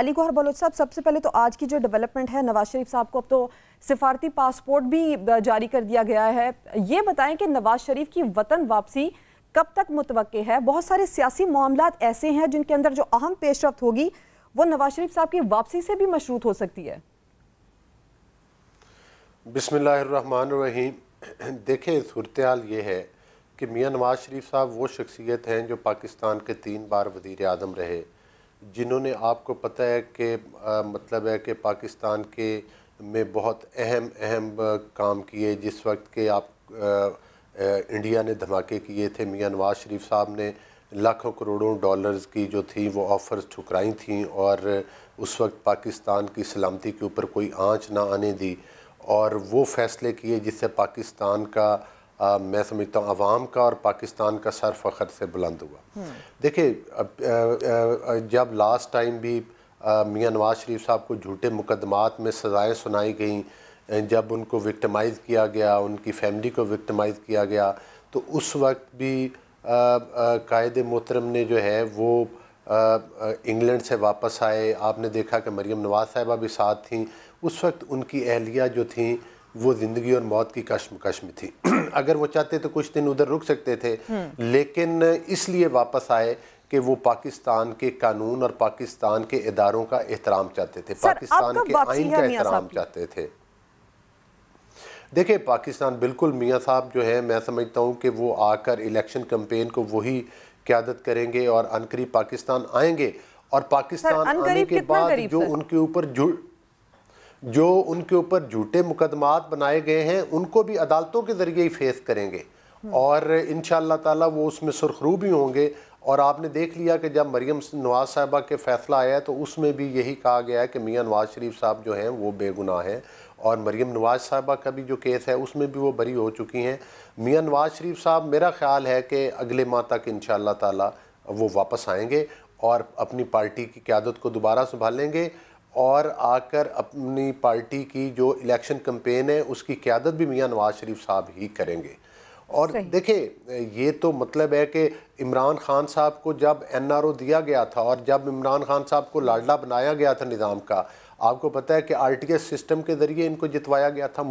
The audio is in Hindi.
अली गौहर बलोच साहब सबसे पहले तो आज की जो डेवलपमेंट है नवाज शरीफ साहब को अब तो सिफारती पासपोर्ट भी जारी कर दिया गया है ये बताएं कि नवाज शरीफ की वतन वापसी कब तक मुतव है बहुत सारे सियासी मामला ऐसे हैं जिनके अंदर जो अहम पेशरफ होगी वो नवाज शरीफ साहब की वापसी से भी मशरूत हो सकती है बिसमीम देखें सूरत ये है कि मियाँ नवाज शरीफ साहब वो शख्सियत हैं जो पाकिस्तान के तीन बार वजीर अजम रहे जिन्होंने आपको पता है कि मतलब है कि पाकिस्तान के में बहुत अहम अहम काम किए जिस वक्त के आप आ, इंडिया ने धमाके किए थे मियाँ नवाज शरीफ साहब ने लाखों करोड़ों डॉलर्स की जो थी वो ऑफ़र्स ठुकराई थी और उस वक्त पाकिस्तान की सलामती के ऊपर कोई आंच ना आने दी और वो फ़ैसले किए जिससे पाकिस्तान का आ, मैं समझता हूँ आवाम का और पाकिस्तान का सर फ़खर से बुलंद हुआ देखिए जब लास्ट टाइम भी मियाँ नवाज शरीफ साहब को झूठे मुकदमात में सज़ाएँ सुनाई गई जब उनको विक्टमाइज़ किया गया उनकी फैमिली को विक्टमाइज़ किया गया तो उस वक्त भी कायद मोहतरम ने जो है वो इंग्लैंड से वापस आए आपने देखा कि मरीम नवाज़ साहबा भी साथ थीं उस वक्त उनकी अहलिया जो थी वो ज़िंदगी और मौत की कश्म कश्म थी अगर वो चाहते तो कुछ दिन उधर रुक सकते थे हम्म। लेकिन इसलिए वापस आए कि वो पाकिस्तान के कानून और पाकिस्तान के इदारों का एहतराम चाहते थे पाकिस्तान के आइन का एहतराम चाहते थे देखिए पाकिस्तान बिल्कुल मियाँ साहब जो है मैं समझता हूँ कि वो आकर इलेक्शन कम्पेन को वही क्यादत करेंगे और अनकरीब पाकिस्तान आएंगे और पाकिस्तान आने के बाद जो उनके ऊपर जुड़ जो उनके ऊपर झूठे मुकदमात बनाए गए हैं उनको भी अदालतों के ज़रिए ही फेस करेंगे और इन ताला वो उसमें सुरखरू भी होंगे और आपने देख लिया कि जब मरीम नवाज़ साहबा के फ़ैसला आया तो उसमें भी यही कहा गया है कि मियाँ नवाज़ शरीफ साहब जो हैं वो बेगुनाह हैं और मरीम नवाज़ साहबा का भी जो केस है उसमें भी वो बरी हो चुकी हैं मियाँ नवाज़ शरीफ साहब मेरा ख्याल है कि अगले माह तक इन ताला वो वापस आएंगे और अपनी पार्टी की क्यादत को दोबारा संभालेंगे और आकर अपनी पार्टी की जो इलेक्शन कंपेन है उसकी क्यादत भी मियाँ नवाज शरीफ साहब ही करेंगे और देखिए ये तो मतलब है कि इमरान खान साहब को जब एनआरओ दिया गया था और जब इमरान खान साहब को लाडला बनाया गया था निज़ाम का आपको पता है कि आरटीएस सिस्टम के ज़रिए इनको जितवाया गया था